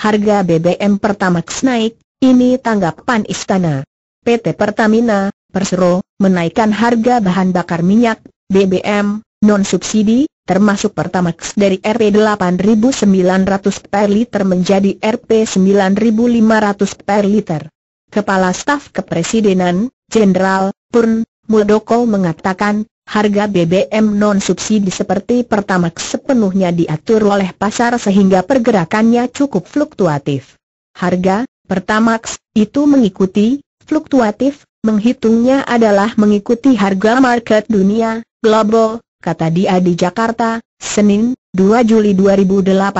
harga BBM Pertamax naik, ini tanggapan istana. PT Pertamina, Persero, menaikkan harga bahan bakar minyak, BBM, non-subsidi, termasuk Pertamax dari Rp 8.900 per liter menjadi Rp 9.500 per liter. Kepala Staf Kepresidenan, Jenderal Purn Muldoko mengatakan, harga BBM non-subsidi seperti Pertamax sepenuhnya diatur oleh pasar sehingga pergerakannya cukup fluktuatif. Harga, Pertamax, itu mengikuti, fluktuatif, menghitungnya adalah mengikuti harga market dunia, global, kata dia di Jakarta, Senin, 2 Juli 2018.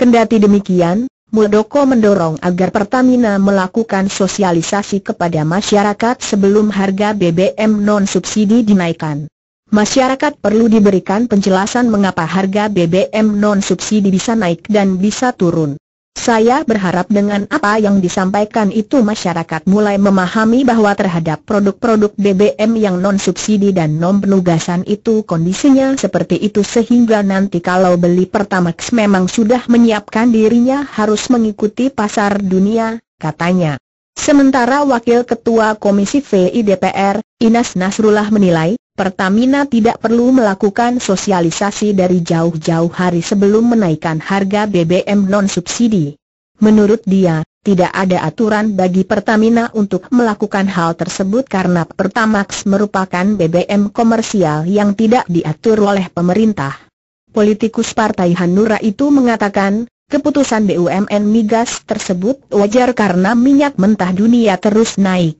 Kendati demikian, Muldoko mendorong agar Pertamina melakukan sosialisasi kepada masyarakat sebelum harga BBM non-subsidi dinaikkan. Masyarakat perlu diberikan penjelasan mengapa harga BBM non-subsidi bisa naik dan bisa turun. Saya berharap dengan apa yang disampaikan itu masyarakat mulai memahami bahwa terhadap produk-produk BBM yang non-subsidi dan non-penugasan itu kondisinya seperti itu sehingga nanti kalau beli Pertamax memang sudah menyiapkan dirinya harus mengikuti pasar dunia, katanya. Sementara Wakil Ketua Komisi VI DPR, Inas Nasrullah menilai, Pertamina tidak perlu melakukan sosialisasi dari jauh-jauh hari sebelum menaikkan harga BBM non-subsidi. Menurut dia, tidak ada aturan bagi Pertamina untuk melakukan hal tersebut karena Pertamax merupakan BBM komersial yang tidak diatur oleh pemerintah. Politikus Partai Hanura itu mengatakan, keputusan BUMN migas tersebut wajar karena minyak mentah dunia terus naik.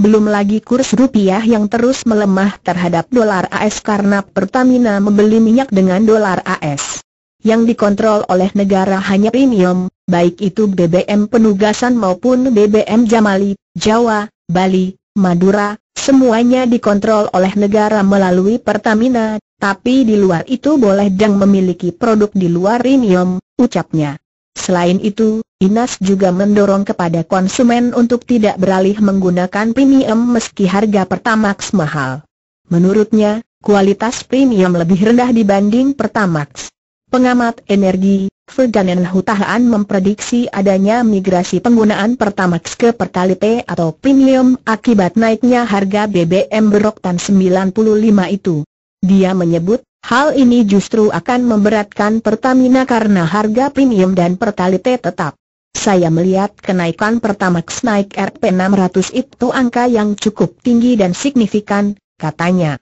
Belum lagi kurs rupiah yang terus melemah terhadap dolar AS karena Pertamina membeli minyak dengan dolar AS. Yang dikontrol oleh negara hanya premium, baik itu BBM penugasan maupun BBM Jamali, Jawa, Bali, Madura, semuanya dikontrol oleh negara melalui Pertamina, tapi di luar itu boleh dan memiliki produk di luar premium, ucapnya. Selain itu, Inas juga mendorong kepada konsumen untuk tidak beralih menggunakan premium meski harga Pertamax mahal. Menurutnya, kualitas premium lebih rendah dibanding Pertamax. Pengamat energi, Ferdinand Hutahan memprediksi adanya migrasi penggunaan Pertamax ke Pertalite atau premium akibat naiknya harga BBM beroktan 95 itu. Dia menyebut, Hal ini justru akan memberatkan Pertamina karena harga premium dan Pertalite tetap. Saya melihat kenaikan Pertamax naik Rp600 itu angka yang cukup tinggi dan signifikan, katanya.